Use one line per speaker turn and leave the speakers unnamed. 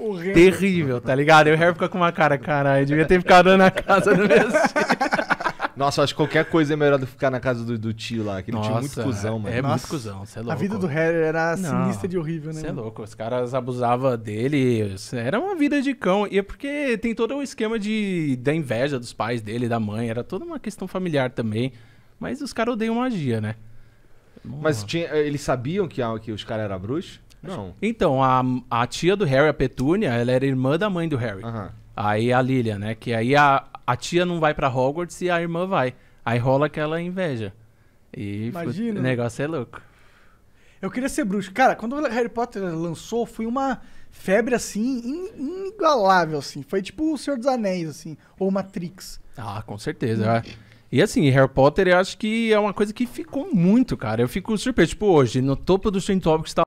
Horrível. Terrível, tá ligado? E o Harry fica com uma cara, caralho, devia ter ficado na casa do meu Nossa, acho que qualquer coisa é melhor do que ficar na casa do, do tio lá. Aquele Nossa, tio é muito cuzão, mano. É Nossa. muito cuzão, você é louco. A vida do Harry era Não, sinistra
de horrível, né? Você é louco, os
caras abusavam dele. Era uma vida de cão. E é porque tem todo o um esquema de, da inveja dos pais dele, da mãe. Era toda uma questão familiar também. Mas os caras odeiam magia, né? Mas tinha, eh, eles sabiam que, que os caras eram bruxos? Não. Então, a, a tia do Harry, a Petúnia, ela era irmã da mãe do Harry. Aí a Lilian, né? Que aí a, a tia não vai pra Hogwarts e a irmã vai. Aí rola aquela inveja. E Imagina. o negócio é louco.
Eu queria ser bruxo. Cara, quando o Harry Potter lançou, foi uma febre assim, inigualável, assim. Foi tipo o Senhor dos Anéis, assim, ou Matrix.
Ah, com certeza. E assim, Harry Potter eu acho que é uma coisa que ficou muito, cara. Eu fico surpreso. Tipo, hoje, no topo do Trend Topics tá